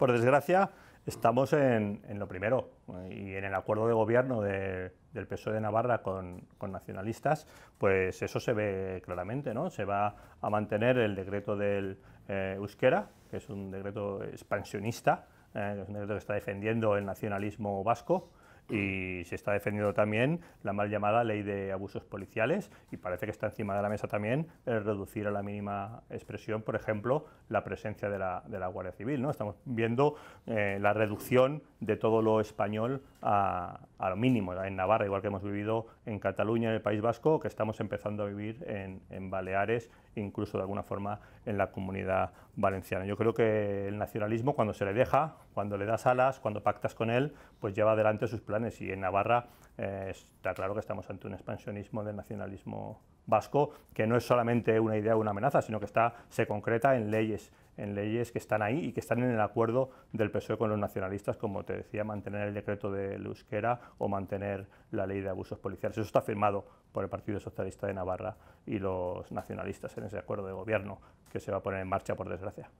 por desgracia, estamos en, lo primero. Y en el acuerdo de gobierno del PSOE de Navarra con, nacionalistas, pues eso se ve claramente, ¿no? Se va a mantener el decreto del eh, Euskera, que es un decreto expansionista, eh, un decreto que está defendiendo el nacionalismo vasco, y se está defendiendo también la mal llamada ley de abusos policiales y parece que está encima de la mesa también el reducir a la mínima expresión, por ejemplo, la presencia de la, de la Guardia Civil. ¿no? Estamos viendo eh, la reducción de todo lo español a, lo mínimo, en Navarra, igual que hemos vivido en Cataluña, en el País Vasco, que estamos empezando a vivir en Baleares, incluso de alguna forma en la comunidad valenciana. Yo creo que el nacionalismo, cuando se le deja, cuando le das alas, cuando pactas con él, pues lleva adelante sus planes y en Navarra eh, está claro que estamos ante un expansionismo del nacionalismo vasco que no es solamente una idea o una amenaza, sino que está, se concreta en leyes, en leyes que están ahí y que están en el acuerdo del PSOE con los nacionalistas, como te decía, mantener el decreto de euskera o mantener la ley de abusos policiales. Eso está firmado por el Partido Socialista de Navarra y los nacionalistas en ese acuerdo de gobierno que se va a poner en marcha, por desgracia.